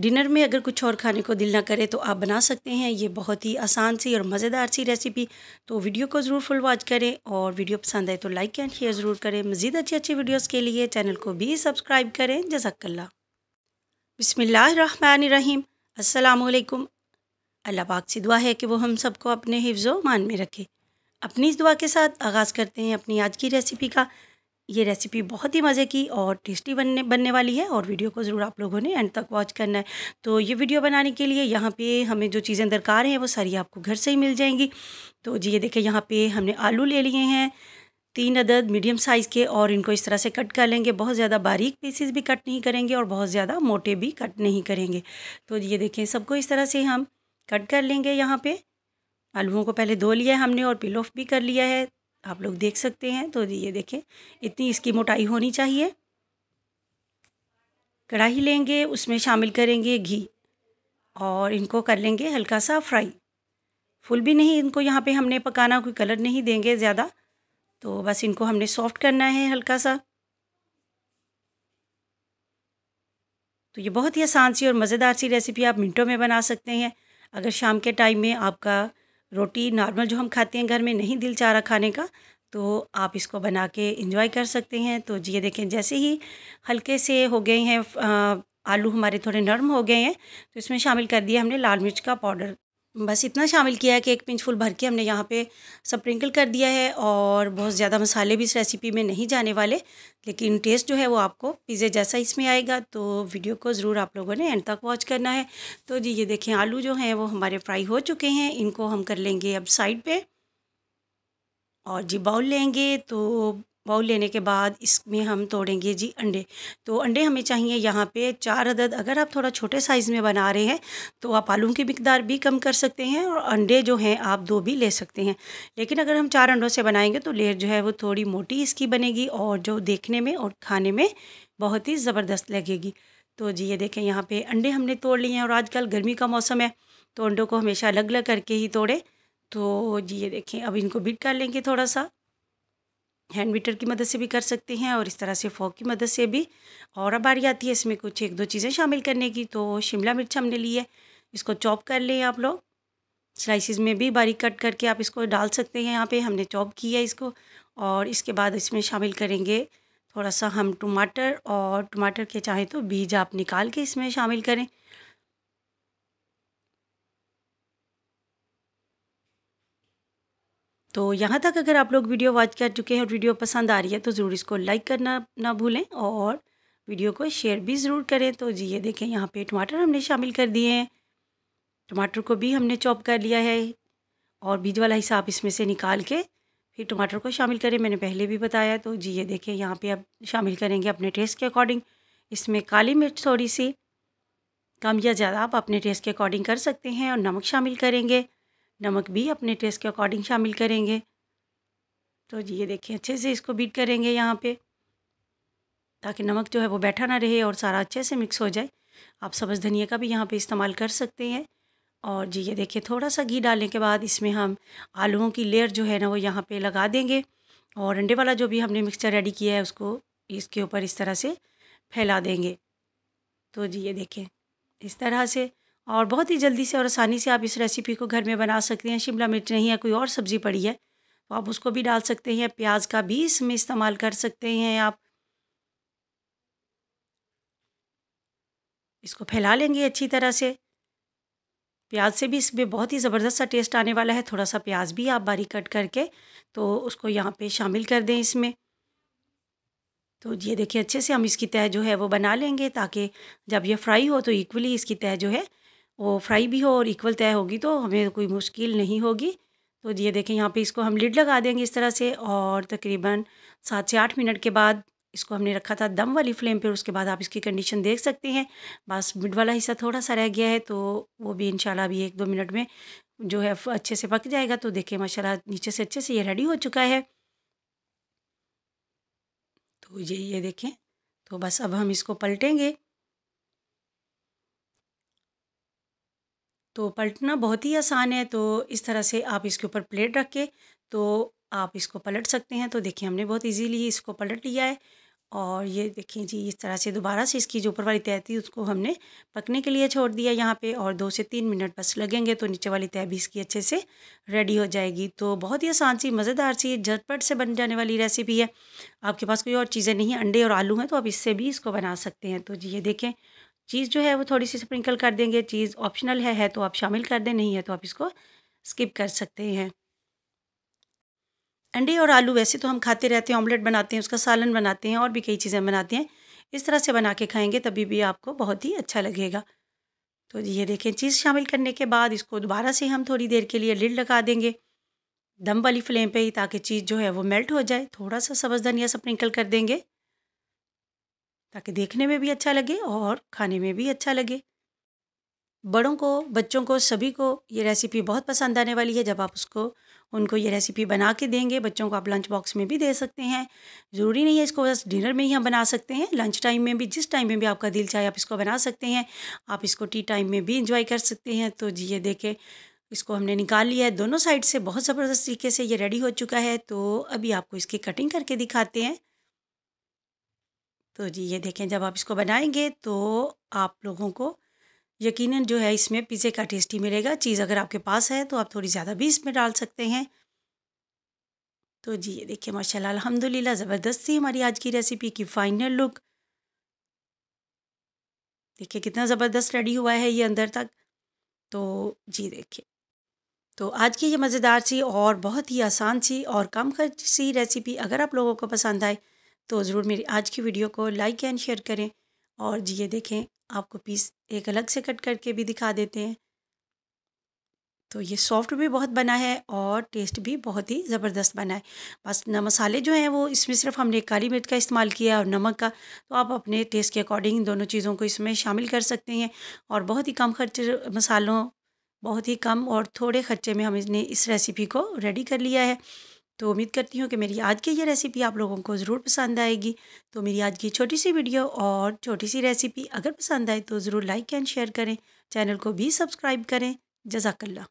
dinner में अगर कुछ और खाने को दिल ना करे तो आप बना सकते हैं ये बहुत ही आसान सी और मज़ेदार सी रेसिपी तो वीडियो को ज़रूर फुल वॉच करें और वीडियो पसंद आए तो लाइक एंड शेयर ज़रूर करें मज़ीद अच्छी अच्छी वीडियोज़ के लिए चैनल को भी सब्सक्राइब करें जजाकल्ला बसमीम अल्लाम अल्लाह पाक से दुआ है कि वह हम सबको अपने हिफ्ज़ मान में रखे अपनी इस दुआ के साथ आगाज़ करते हैं अपनी आज की रेसिपी का ये रेसिपी बहुत ही मज़े की और टेस्टी बनने बनने वाली है और वीडियो को ज़रूर आप लोगों ने एंड तक वॉच करना है तो ये वीडियो बनाने के लिए यहाँ पे हमें जो चीज़ें दरकार हैं वो सारी आपको घर से ही मिल जाएंगी तो जी ये देखें यहाँ पे हमने आलू ले लिए हैं तीन अदद मीडियम साइज़ के और इनको इस तरह से कट कर लेंगे बहुत ज़्यादा बारीक पीसेस भी कट नहीं करेंगे और बहुत ज़्यादा मोटे भी कट नहीं करेंगे तो ये देखें सबको इस तरह से हम कट कर लेंगे यहाँ पे आलूओं को पहले धो लिया है हमने और पिल ऑफ भी कर लिया है आप लोग देख सकते हैं तो ये देखें इतनी इसकी मोटाई होनी चाहिए कढ़ाई लेंगे उसमें शामिल करेंगे घी और इनको कर लेंगे हल्का सा फ्राई फुल भी नहीं इनको यहाँ पे हमने पकाना कोई कलर नहीं देंगे ज़्यादा तो बस इनको हमने सॉफ्ट करना है हल्का सा तो ये बहुत ही आसान सी और मज़ेदार सी रेसिपी आप मिनटों में बना सकते हैं अगर शाम के टाइम में आपका रोटी नॉर्मल जो हम खाते हैं घर में नहीं दिल चाह रहा खाने का तो आप इसको बना के इंजॉय कर सकते हैं तो ये देखें जैसे ही हल्के से हो गए हैं आलू हमारे थोड़े नरम हो गए हैं तो इसमें शामिल कर दिया हमने लाल मिर्च का पाउडर बस इतना शामिल किया है कि एक पिंच फुल भर के हमने यहाँ पे स्प्रिंकल कर दिया है और बहुत ज़्यादा मसाले भी इस रेसिपी में नहीं जाने वाले लेकिन टेस्ट जो है वो आपको पिज़्ज़े जैसा इसमें आएगा तो वीडियो को ज़रूर आप लोगों ने एंड तक वॉच करना है तो जी ये देखें आलू जो हैं वो हमारे फ्राई हो चुके हैं इनको हम कर लेंगे अब साइड पर और जी बाउल लेंगे तो बाउल लेने के बाद इसमें हम तोड़ेंगे जी अंडे तो अंडे हमें चाहिए यहाँ पे चार अदद अगर आप थोड़ा छोटे साइज़ में बना रहे हैं तो आप आलू की मकदार भी कम कर सकते हैं और अंडे जो हैं आप दो भी ले सकते हैं लेकिन अगर हम चार अंडों से बनाएंगे तो लेयर जो है वो थोड़ी मोटी इसकी बनेगी और जो देखने में और खाने में बहुत ही ज़बरदस्त लगेगी तो जी ये देखें यहाँ पर अंडे हमने तोड़ लिए हैं और आजकल गर्मी का मौसम है तो अंडों को हमेशा अलग अलग करके ही तोड़े तो जी ये देखें अब इनको बीट कर लेंगे थोड़ा सा हैंड मीटर की मदद से भी कर सकते हैं और इस तरह से फोक की मदद से भी और अब बारी आती है इसमें कुछ एक दो चीज़ें शामिल करने की तो शिमला मिर्च हमने ली है इसको चॉप कर लें आप लोग स्लाइसिस में भी बारीक कट करके आप इसको डाल सकते हैं यहाँ पे हमने चॉप किया है इसको और इसके बाद इसमें शामिल करेंगे थोड़ा सा हम टमाटर और टमाटर के चाहें तो बीज आप निकाल के इसमें शामिल करें तो यहाँ तक अगर आप लोग वीडियो वॉच कर चुके हैं और वीडियो पसंद आ रही है तो ज़रूर इसको लाइक करना ना भूलें और वीडियो को शेयर भी ज़रूर करें तो जी ये देखें यहाँ पे टमाटर हमने शामिल कर दिए हैं टमाटर को भी हमने चॉप कर लिया है और बीज वाला हिस्सा आप इसमें से निकाल के फिर टमाटर को शामिल करें मैंने पहले भी बताया तो जी ये देखें यहाँ पर आप शामिल करेंगे अपने टेस्ट के अकॉर्डिंग इसमें काली मिर्च थोड़ी सी कम या ज़्यादा आप अपने टेस्ट के अकॉर्डिंग कर सकते हैं और नमक शामिल करेंगे नमक भी अपने टेस्ट के अकॉर्डिंग शामिल करेंगे तो ये देखें अच्छे से इसको बीट करेंगे यहाँ पे ताकि नमक जो है वो बैठा ना रहे और सारा अच्छे से मिक्स हो जाए आप सब्ज़ धनिया का भी यहाँ पे इस्तेमाल कर सकते हैं और जी ये देखिए थोड़ा सा घी डालने के बाद इसमें हम आलूओं की लेयर जो है ना वो यहाँ पे लगा देंगे और अंडे वाला जो भी हमने मिक्सचर रेडी किया है उसको इसके ऊपर इस तरह से फैला देंगे तो जी ये देखें इस तरह से और बहुत ही जल्दी से और आसानी से आप इस रेसिपी को घर में बना सकते हैं शिमला मिर्च नहीं है कोई और सब्ज़ी पड़ी है तो आप उसको भी डाल सकते हैं प्याज का भी इसमें इस्तेमाल कर सकते हैं आप इसको फैला लेंगे अच्छी तरह से प्याज से भी इसमें बहुत ही ज़बरदस्त सा टेस्ट आने वाला है थोड़ा सा प्याज भी आप बारीक कट करके तो उसको यहाँ पे शामिल कर दें इसमें तो ये देखिए अच्छे से हम इसकी तह जो है वो बना लेंगे ताकि जब ये फ्राई हो तो इक्वली इसकी तह जो है वो फ्राई भी हो और इक्वल तय होगी तो हमें कोई मुश्किल नहीं होगी तो ये देखें यहाँ पे इसको हम लिड लगा देंगे इस तरह से और तकरीबन सात से आठ मिनट के बाद इसको हमने रखा था दम वाली फ्लेम पर उसके बाद आप इसकी कंडीशन देख सकते हैं बस मिड वाला हिस्सा थोड़ा सा रह गया है तो वो भी शाला अभी एक दो मिनट में जो है अच्छे से पक जाएगा तो देखें माशा नीचे से अच्छे से ये रेडी हो चुका है तो ये ये देखें तो बस अब हम इसको पलटेंगे तो पलटना बहुत ही आसान है तो इस तरह से आप इसके ऊपर प्लेट रख के तो आप इसको पलट सकते हैं तो देखिए हमने बहुत इजीली इसको पलट लिया है और ये देखिए जी इस तरह से दोबारा से इसकी जो ऊपर वाली तय थी उसको हमने पकने के लिए छोड़ दिया यहाँ पे और दो से तीन मिनट बस लगेंगे तो नीचे वाली तय भी इसकी अच्छे से रेडी हो जाएगी तो बहुत ही आसान सी मज़ेदार सी झटपट से बन जाने वाली रेसिपी है आपके पास कोई और चीज़ें नहीं अंडे और आलू हैं तो आप इससे भी इसको बना सकते हैं तो जी ये देखें चीज़ जो है वो थोड़ी सी स्प्रिंकल कर देंगे चीज़ ऑप्शनल है है तो आप शामिल कर दें नहीं है तो आप इसको स्किप कर सकते हैं अंडे और आलू वैसे तो हम खाते रहते हैं ऑमलेट बनाते हैं उसका सालन बनाते हैं और भी कई चीज़ें बनाते हैं इस तरह से बना के खाएंगे तभी भी आपको बहुत ही अच्छा लगेगा तो ये देखें चीज़ शामिल करने के बाद इसको दोबारा से हम थोड़ी देर के लिए लिड लगा देंगे दम वाली फ्लेम पे ही ताकि चीज़ जो है वो मेल्ट हो जाए थोड़ा सा सब्ज़ धनिया स्प्रिंकल कर देंगे ताकि देखने में भी अच्छा लगे और खाने में भी अच्छा लगे बड़ों को बच्चों को सभी को ये रेसिपी बहुत पसंद आने वाली है जब आप उसको उनको ये रेसिपी बना के देंगे बच्चों को आप लंच बॉक्स में भी दे सकते हैं ज़रूरी नहीं है इसको बस डिनर में ही हम बना सकते हैं लंच टाइम में भी जिस टाइम में भी आपका दिल चाहे आप इसको बना सकते हैं आप इसको टी टाइम में भी इंजॉय कर सकते हैं तो जी ये देखें इसको हमने निकाल लिया है दोनों साइड से बहुत ज़बरदस्त तरीके से ये रेडी हो चुका है तो अभी आपको इसकी कटिंग करके दिखाते हैं तो जी ये देखें जब आप इसको बनाएंगे तो आप लोगों को यकीनन जो है इसमें पिज़्ज़े का टेस्ट ही मिलेगा चीज़ अगर आपके पास है तो आप थोड़ी ज़्यादा भी इसमें डाल सकते हैं तो जी ये देखिए माशाल्लाह अलहमदिल्ला ज़बरदस्त थी हमारी आज की रेसिपी की फाइनल लुक देखिए कितना ज़बरदस्त रेडी हुआ है ये अंदर तक तो जी देखिए तो आज की ये मज़ेदार सी और बहुत ही आसान सी और कम खर्च सी रेसिपी अगर आप लोगों को पसंद आए तो ज़रूर मेरी आज की वीडियो को लाइक एंड शेयर करें और जी ये देखें आपको पीस एक अलग से कट करके भी दिखा देते हैं तो ये सॉफ्ट भी बहुत बना है और टेस्ट भी बहुत ही ज़बरदस्त बना है बस न मसाले जो हैं वो इसमें सिर्फ हमने काली मिर्च का इस्तेमाल किया और नमक का तो आप अपने टेस्ट के अकॉर्डिंग इन दोनों चीज़ों को इसमें शामिल कर सकते हैं और बहुत ही कम खर्च मसालों बहुत ही कम और थोड़े खर्चे में हमने इस रेसिपी को रेडी कर लिया है तो उम्मीद करती हूँ कि मेरी आज की ये रेसिपी आप लोगों को ज़रूर पसंद आएगी तो मेरी आज की छोटी सी वीडियो और छोटी सी रेसिपी अगर पसंद आए तो ज़रूर लाइक एंड शेयर करें चैनल को भी सब्सक्राइब करें जजाकल्ला